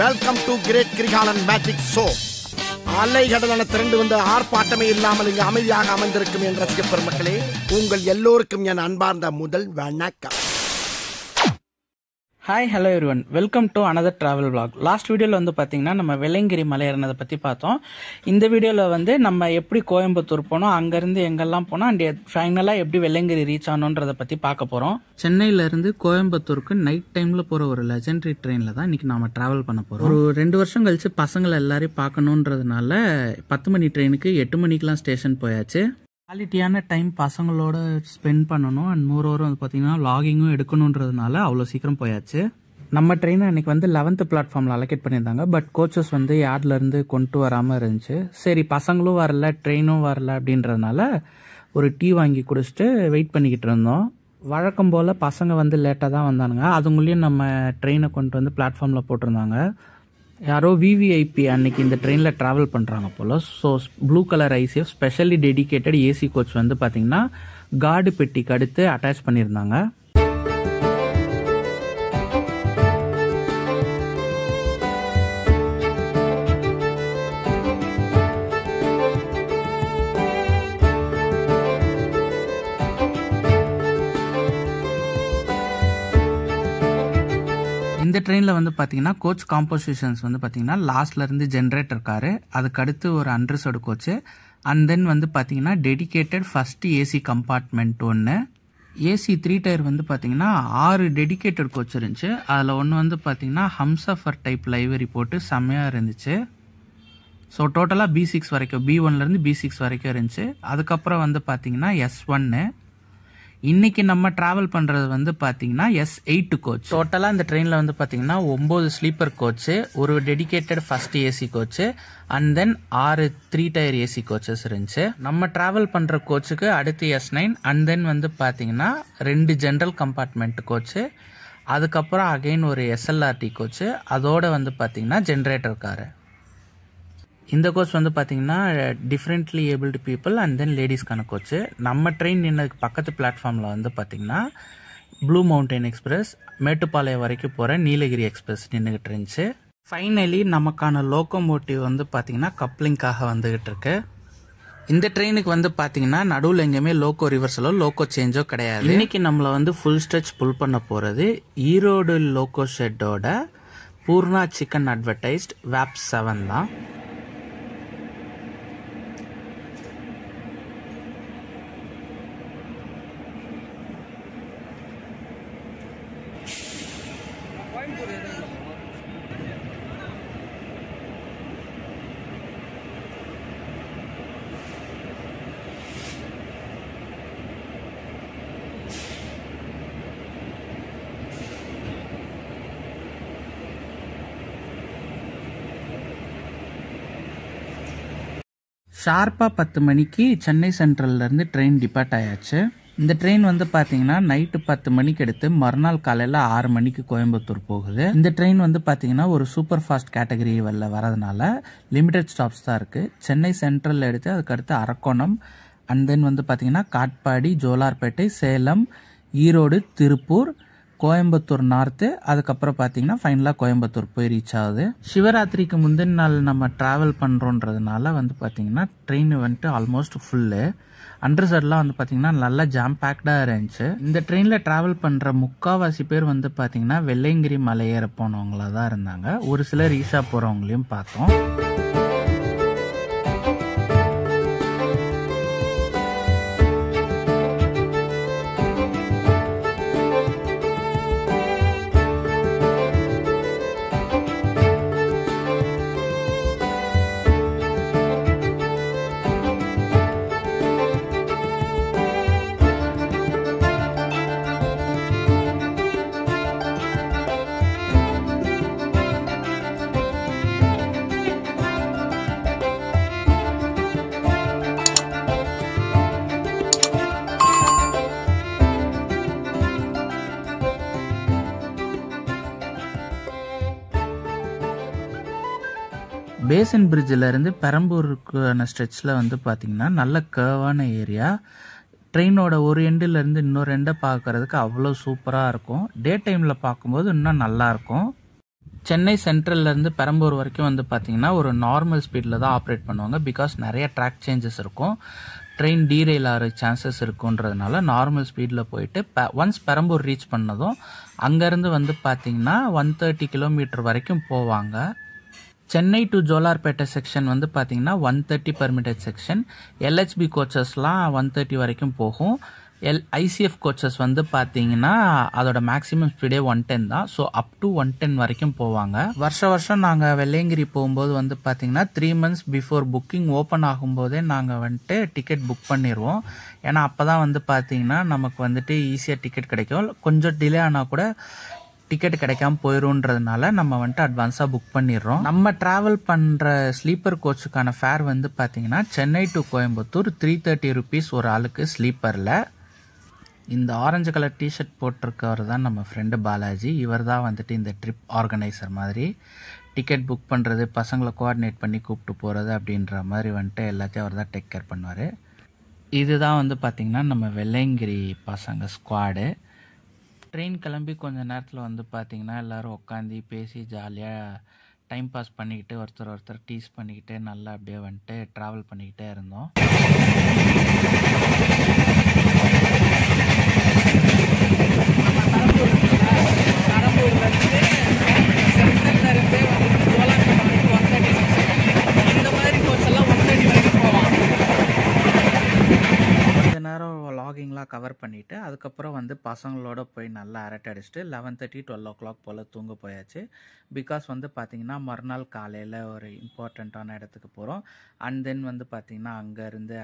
Welcome to great Kirikalan magic show அலைகடலான திரண்டு வந்த ஆர்ப்பாட்டமே இல்லாமல் இங்கு அமைதியாக அமைந்திருக்கும் என் ரசிக பெருமக்களே உங்கள் எல்லோருக்கும் என் அன்பார்ந்த முதல் வணக்கம் hi hello everyone welcome to another travel vlog last வீடியோவில் வந்து பார்த்தீங்கன்னா நம்ம வெள்ளங்கிரி மலை ஏறினதை பற்றி பார்த்தோம் இந்த வீடியோவில் வந்து நம்ம எப்படி கோயம்புத்தூர் போனோம் அங்கேருந்து எங்கெல்லாம் போனோம் அண்ட் ஃபைனலாக எப்படி வெள்ளங்கிரி ரீச் ஆனோன்றதை பற்றி பார்க்க போகிறோம் சென்னையிலேருந்து கோயம்புத்தூருக்கு நைட் டைமில் போகிற ஒரு லெஜண்டரி ட்ரெயினில் தான் இன்றைக்கி நாம் ட்ராவல் பண்ண போகிறோம் ஒரு ரெண்டு வருஷம் கழித்து பசங்களை எல்லாரையும் பார்க்கணுன்றதுனால பத்து மணி ட்ரெயினுக்கு எட்டு மணிக்கெலாம் ஸ்டேஷன் போயாச்சு குவாலிட்டியான டைம் பசங்களோட ஸ்பெண்ட் பண்ணணும் அண்ட் மூர் ஓவர் வந்து பார்த்தீங்கன்னா லாகிங்கும் எடுக்கணுன்றதுனால அவ்வளோ சீக்கிரம் போயாச்சு நம்ம ட்ரெயினை அன்றைக்கி வந்து லெவன்த்து பிளாட்ஃபார்மில் அலோகேட் பண்ணியிருந்தாங்க பட் கோச்சஸ் வந்து யார்ட்லேருந்து கொண்டு வராமல் இருந்துச்சு சரி பசங்களும் வரல ட்ரெயினும் வரல அப்படின்றதுனால ஒரு டீ வாங்கி குடிச்சிட்டு வெயிட் பண்ணிக்கிட்டு இருந்தோம் வழக்கம் போல் பசங்க வந்து லேட்டாக தான் வந்தானுங்க அதுங்களையும் நம்ம ட்ரெயினை கொண்டு வந்து பிளாட்ஃபார்மில் போட்டிருந்தாங்க யாரோ விவிஐபி அன்னைக்கு இந்த ட்ரெயினில் ட்ராவல் பண்ணுறாங்க போல் so blue colour ICF specially dedicated AC coach வந்து பார்த்தீங்கன்னா கார்டு பெட்டிக்கு அடுத்து அட்டாச் பண்ணியிருந்தாங்க ட்ரெயினில் வந்து பார்த்தீங்கன்னா கோச் காம்போசிஷன்ஸ் வந்து பார்த்தீங்கன்னா லாஸ்ட்லேருந்து ஜென்ரேட் இருக்காரு அதுக்கடுத்து ஒரு அண்ட்ரஸோடு கோச்சு அண்ட் தென் வந்து பார்த்தீங்கன்னா டெடிக்கேட்டட் ஃபஸ்ட்டு ஏசி கம்பார்ட்மெண்ட் ஒன்று ஏசி த்ரீ டயர் வந்து பார்த்தீங்கன்னா ஆறு டெடிக்கேட்டட் கோச் இருந்துச்சு அதில் ஒன்று வந்து பார்த்தீங்கன்னா ஹம்சஃபர் டைப் லைவரி போட்டு செம்மையாக இருந்துச்சு ஸோ டோட்டலாக பி சிக்ஸ் வரைக்கும் பி ஒன்லேருந்து பி சிக்ஸ் வரைக்கும் இருந்துச்சு அதுக்கப்புறம் வந்து பார்த்தீங்கன்னா எஸ் ஒன்னு இன்னைக்கு நம்ம டிராவல் பண்ணுறது வந்து பார்த்தீங்கன்னா எஸ் எயிட் கோச் டோட்டலாக இந்த ட்ரெயினில் வந்து பாத்தீங்கன்னா ஒம்பது ஸ்லீப்பர் கோச்சு ஒரு dedicated first AC coach and then ஆறு த்ரீ டயர் ஏசி கோச்சஸ் இருந்துச்சு நம்ம டிராவல் பண்ணுற கோச்சுக்கு அடுத்து எஸ் நைன் அண்ட் தென் வந்து பாத்தீங்கன்னா ரெண்டு ஜென்ரல் கம்பார்ட்மெண்ட் கோச்சு அதுக்கப்புறம் அகைன் ஒரு எஸ்எல்ஆர்டி கோச்சு அதோட வந்து பார்த்தீங்கன்னா ஜென்ரேட்டர் காரு இந்த கோர்ஸ் வந்து பார்த்தீங்கன்னா differently abled people and then லேடிஸ்க்கான கோச்சு நம்ம ட்ரெயின் நின்னதுக்கு பக்கத்து பிளாட்ஃபார்மில் வந்து பார்த்திங்கன்னா ப்ளூ மவுண்டைன் எக்ஸ்பிரஸ் மேட்டுப்பாளையம் வரைக்கும் போகிற நீலகிரி எக்ஸ்பிரஸ் நின்றுக்கிட்டு இருந்துச்சு ஃபைனலி நமக்கான லோக்கோமோட்டிவ் வந்து பார்த்திங்கன்னா கப்ளிங்காக வந்துகிட்டு இருக்கு இந்த ட்ரெயினுக்கு வந்து பார்த்தீங்கன்னா நடுவில் எங்கேயுமே லோக்கோ ரிவர்சலோ லோக்கோ சேஞ்சோ கிடையாது இன்னைக்கு நம்மளை வந்து ஃபுல் ஸ்ட்ரெச் புல் பண்ண போகிறது ஈரோடு லோக்கோ ஷெட்டோட பூர்ணா சிக்கன் அட்வர்டைஸ்ட் வேப் செவன் தான் ஷார்ப்பாக பத்து மணிக்கு சென்னை சென்ட்ரல்லேருந்து ட்ரெயின் டிபார்ட் ஆயாச்சு இந்த ட்ரெயின் வந்து பார்த்தீங்கன்னா நைட்டு பத்து மணிக்கு எடுத்து மறுநாள் காலையில் ஆறு மணிக்கு கோயம்புத்தூர் போகுது இந்த ட்ரெயின் வந்து பார்த்தீங்கன்னா ஒரு சூப்பர் ஃபாஸ்ட் கேட்டகரி வரல வரதுனால லிமிடெட் ஸ்டாப்ஸ் தான் இருக்குது சென்னை சென்ட்ரலில் எடுத்து அதுக்கடுத்து அரக்கோணம் அண்ட் தென் வந்து பார்த்தீங்கன்னா காட்பாடி ஜோலார்பேட்டை சேலம் ஈரோடு திருப்பூர் கோயம்புத்தூர் நார்த்து அதுக்கப்புறம் பார்த்தீங்கன்னா ஃபைனலாக கோயம்புத்தூர் போய் ரீச் ஆகுது சிவராத்திரிக்கு முந்தின நாள் நம்ம ட்ராவல் பண்ணுறோன்றதுனால வந்து பார்த்தீங்கன்னா ட்ரெயின் வந்துட்டு ஆல்மோஸ்ட் ஃபுல்லு அண்டர் சைட்லாம் வந்து பார்த்தீங்கன்னா நல்லா ஜாம் பேக்டாக இருந்துச்சு இந்த ட்ரெயினில் ட்ராவல் பண்ணுற முக்காவாசி பேர் வந்து பார்த்தீங்கன்னா வெள்ளையங்கிரி மலை ஏற போனவங்களாக தான் இருந்தாங்க ஒரு சிலர் ஈஷா போகிறவங்களையும் பார்த்தோம் பேசன் பிரிட்ஜிலேருந்து பெரம்பூருக்கான ஸ்ட்ரெச்சில் வந்து பார்த்திங்கன்னா நல்ல கர்வான ஏரியா ட்ரெயினோட ஒரு எண்டுலேருந்து இன்னொரு எண்டை பார்க்குறதுக்கு அவ்வளோ சூப்பராக இருக்கும் டே டைமில் பார்க்கும்போது இன்னும் நல்லாயிருக்கும் சென்னை சென்ட்ரல்லேருந்து பெரம்பூர் வரைக்கும் வந்து பார்த்திங்கன்னா ஒரு நார்மல் ஸ்பீடில் தான் ஆப்ரேட் பண்ணுவாங்க பிகாஸ் நிறைய ட்ராக் சேஞ்சஸ் இருக்கும் ட்ரெயின் டீரெயில் ஆகிற சான்சஸ் இருக்குன்றதுனால நார்மல் ஸ்பீடில் போயிட்டு ப ஒன்ஸ் பெரம்பூர் ரீச் பண்ணதும் அங்கேருந்து வந்து பார்த்திங்கன்னா ஒன் தேர்ட்டி கிலோமீட்டர் வரைக்கும் போவாங்க சென்னை டு ஜோலார்பேட்டை செக்ஷன் வந்து பார்த்தீங்கன்னா one thirty permitted section LHB கோச்சஸ்லாம் ஒன் தேர்ட்டி வரைக்கும் போகும் எல் ஐசிஎஃப் கோச்சஸ் வந்து பார்த்தீங்கன்னா அதோட மேக்ஸிமம் ஸ்பீடே ஒன் டென் தான் so up to one ten வரைக்கும் போவாங்க வருஷ வருஷம் நாங்கள் வெள்ளையங்கிரி போகும்போது வந்து பார்த்தீங்கன்னா three months before booking open ஆகும்போதே நாங்கள் வந்துட்டு டிக்கெட் புக் பண்ணிடுவோம் ஏன்னா அப்போ தான் வந்து பார்த்தீங்கன்னா நமக்கு வந்துட்டு ஈஸியாக டிக்கெட் கிடைக்கும் கொஞ்சம் டிலே ஆனால் கூட டிக்கெட் கிடைக்காம போயிருன்றதுனால நம்ம வந்துட்டு அட்வான்ஸாக புக் பண்ணிடுறோம் நம்ம ட்ராவல் பண்ணுற ஸ்லீப்பர் கோச்சுக்கான ஃபேர் வந்து பார்த்தீங்கன்னா Chennai to Coimbatore three thirty rupees ஒரு ஆளுக்கு ஸ்லீப்பரில் இந்த ஆரஞ்சு கலர் டிஷர்ட் போட்டிருக்கவர் தான் நம்ம ஃப்ரெண்டு பாலாஜி இவர் தான் வந்துட்டு இந்த ட்ரிப் ஆர்கனைசர் மாதிரி டிக்கெட் புக் பண்ணுறது பசங்களை கோஆர்டினேட் பண்ணி கூப்பிட்டு போகிறது அப்படின்ற மாதிரி வந்துட்டு எல்லாத்தையும் அவர் தான் டேக் கேர் பண்ணுவார் இதுதான் வந்து பார்த்திங்கன்னா நம்ம வெள்ளைங்கிரி பசங்க ஸ்குவாடு ட்ரெயின் கிளம்பி கொஞ்சம் நேரத்தில் வந்து பார்த்திங்கன்னா எல்லோரும் உட்காந்து பேசி ஜாலியாக டைம் பாஸ் பண்ணிக்கிட்டு ஒருத்தர் ஒருத்தர் டீஸ் பண்ணிக்கிட்டு நல்லா அப்படியே வந்துட்டு ட்ராவல் பண்ணிக்கிட்டே இருந்தோம் பெரம்பூர் பெரம்பூர் வந்து ஃபுல்லாக கவர் பண்ணிவிட்டு அதுக்கப்புறம் வந்து பசங்களோட போய் நல்லா அரட்டை அடிச்சுட்டு eleven thirty twelve o'clock போல் தூங்க போயாச்சு பிகாஸ் வந்து பார்த்திங்கன்னா மறுநாள் காலையில் ஒரு இம்பார்ட்டண்ட்டான இடத்துக்கு போகிறோம் அண்ட் தென் வந்து பார்த்திங்கன்னா அங்கேருந்து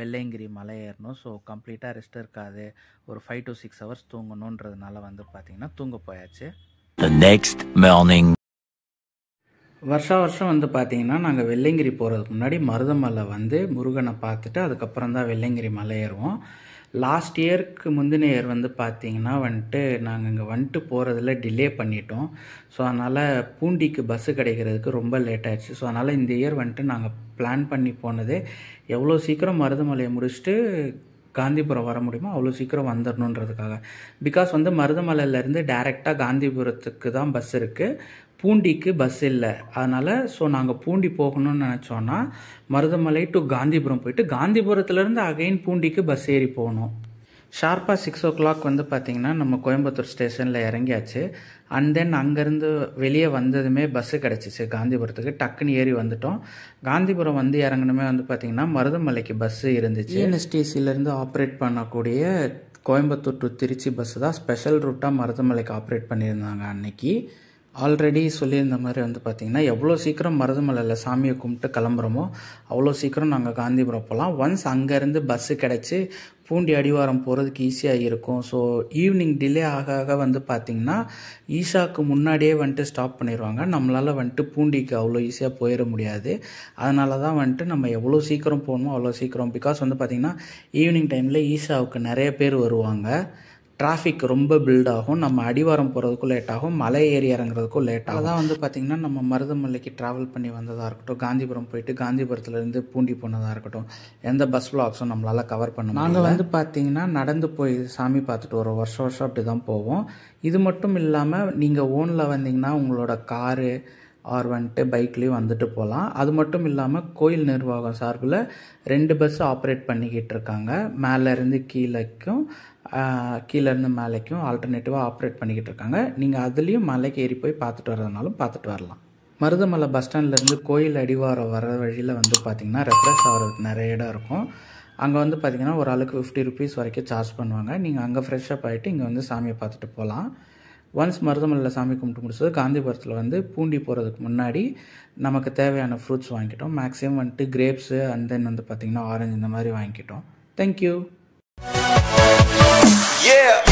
வெள்ளையங்கிரி மலை ஏறணும் ஸோ கம்ப்ளீட்டாக ரெஸ்ட் இருக்காது ஒரு ஃபைவ் டு சிக்ஸ் ஹவர்ஸ் தூங்கணுன்றதுனால வந்து பார்த்திங்கன்னா தூங்க போயாச்சு நெக்ஸ்ட் மார்னிங் வருஷா வருஷம் வந்து பார்த்திங்கன்னா நாங்கள் வெள்ளைங்கிரி போகிறதுக்கு முன்னாடி மருதமலை வந்து முருகனை பார்த்துட்டு அதுக்கப்புறம் தான் வெள்ளைங்கிரி மலை ஏறுவோம் லாஸ்ட் இயருக்கு முந்தின இயர் வந்து பார்த்திங்கன்னா வந்துட்டு நாங்கள் இங்கே வந்துட்டு போகிறதுல டிலே பண்ணிட்டோம் ஸோ அதனால் பூண்டிக்கு பஸ்ஸு கிடைக்கிறதுக்கு ரொம்ப லேட் ஆயிடுச்சு ஸோ அதனால் இந்த இயர் வந்துட்டு நாங்கள் பிளான் பண்ணி போனது எவ்வளோ சீக்கிரம் மருதமலையை முடிச்சுட்டு காந்திபுரம் வர முடியுமோ அவ்வளோ சீக்கிரம் வந்துடணுன்றதுக்காக பிகாஸ் வந்து மருதமலையிலேருந்து டைரெக்டாக காந்திபுரத்துக்கு தான் பஸ் இருக்குது பூண்டிக்கு பஸ் இல்லை அதனால் ஸோ நாங்கள் பூண்டி போகணும்னு நினச்சோன்னா மருதமலை டு காந்திபுரம் போயிட்டு காந்திபுரத்துலேருந்து அகைன் பூண்டிக்கு பஸ் ஏறி போகணும் ஷார்ப்பாக சிக்ஸ் ஓ கிளாக் வந்து பார்த்திங்கன்னா நம்ம கோயம்புத்தூர் ஸ்டேஷனில் இறங்கியாச்சு அண்ட் தென் அங்கேருந்து வெளியே வந்ததுமே பஸ்ஸு கிடச்சிச்சு காந்திபுரத்துக்கு டக்குன்னு ஏறி வந்துட்டோம் காந்திபுரம் வந்து இறங்கணுமே வந்து பார்த்திங்கன்னா மருதமலைக்கு பஸ்ஸு இருந்துச்சு என்எஸ்டிசிலேருந்து e ஆப்ரேட் பண்ணக்கூடிய கோயம்புத்தூர் டு திருச்சி பஸ்ஸு தான் ஸ்பெஷல் ரூட்டாக மருதமலைக்கு ஆப்ரேட் பண்ணியிருந்தாங்க அன்னைக்கு ஆல்ரெடி சொல்லியிருந்த மாதிரி வந்து பார்த்திங்கன்னா எவ்வளோ சீக்கிரம் மருதமலையில் சாமியை கும்பிட்டு கிளம்புறோமோ அவ்வளோ சீக்கிரம் நாங்கள் காந்திபுரம் போகலாம் ஒன்ஸ் அங்கேருந்து பஸ்ஸு கிடச்சி பூண்டி அடிவாரம் போகிறதுக்கு ஈஸியாக இருக்கும் ஸோ ஈவினிங் டிலே ஆக ஆக வந்து பார்த்திங்கன்னா ஈஷாவுக்கு முன்னாடியே வந்துட்டு ஸ்டாப் பண்ணிடுவாங்க நம்மளால் வந்துட்டு பூண்டிக்கு அவ்வளோ ஈஸியாக போயிட முடியாது அதனால தான் வந்துட்டு நம்ம எவ்வளோ சீக்கிரம் போகணுமோ அவ்வளோ சீக்கிரம் பிகாஸ் வந்து பார்த்திங்கன்னா ஈவினிங் டைமில் ஈஷாவுக்கு நிறைய பேர் வருவாங்க டிராஃபிக் ரொம்ப பில்ட் ஆகும் நம்ம அடிவாரம் போகிறதுக்கும் லேட் ஆகும் மலை ஏறி இறங்குறதுக்கும் லேட் ஆகும் அதான் வந்து பார்த்திங்கன்னா நம்ம மருதமலைக்கு ட்ராவல் பண்ணி வந்ததாக இருக்கட்டும் காந்திபுரம் போயிட்டு காந்திபுரத்துலேருந்து பூண்டி போனதாக இருக்கட்டும் எந்த பஸ் ஃப்ளாக்ஸும் நம்மளால் கவர் பண்ண நாங்கள் வந்து பார்த்திங்கன்னா நடந்து போய் சாமி பார்த்துட்டு ஒரு வருஷம் வருஷம் அப்படி தான் போவோம் இது மட்டும் இல்லாமல் நீங்கள் ஓனில் வந்தீங்கன்னா உங்களோட காரு ஆர் வந்துட்டு பைக்லேயும் வந்துட்டு போகலாம் அது மட்டும் இல்லாமல் கோயில் நிர்வாகம் சார்பில் ரெண்டு பஸ்ஸு ஆப்ரேட் பண்ணிக்கிட்டு இருக்காங்க மேலேருந்து கீழேக்கும் கீழேருந்து மேலேக்கும் ஆல்டர்னேட்டிவாக ஆப்ரேட் பண்ணிக்கிட்டு இருக்காங்க நீங்கள் அதுலேயும் மலைக்கு ஏறி போய் பார்த்துட்டு வரதுனாலும் பார்த்துட்டு வரலாம் மருதமலை பஸ் ஸ்டாண்ட்லேருந்து கோயில் அடிவாரம் வர வழியில் வந்து பார்த்திங்கன்னா ரெஃப்ரெஷ் ஆகிறதுக்கு நிறைய இடம் இருக்கும் அங்கே வந்து பார்த்திங்கன்னா ஒரு ஆளுக்கு ஃபிஃப்டி ருபீஸ் வரைக்கும் சார்ஜ் பண்ணுவாங்க நீங்கள் அங்கே ஃப்ரெஷ்ஷப் ஆகிட்டு இங்கே வந்து சாமியை பார்த்துட்டு போகலாம் ஒன்ஸ் மருதமலையில் சாமி கும்பிட்டு முடிச்சது காந்திபுரத்தில் வந்து பூண்டி போகிறதுக்கு முன்னாடி நமக்கு தேவையான ஃப்ரூட்ஸ் வாங்கிட்டோம் மேக்ஸிமம் வந்துட்டு கிரேப்ஸு அண்ட் தென் வந்து பார்த்திங்கன்னா ஆரஞ்சு இந்த மாதிரி வாங்கிக்கிட்டோம் தேங்க்யூ Yeah!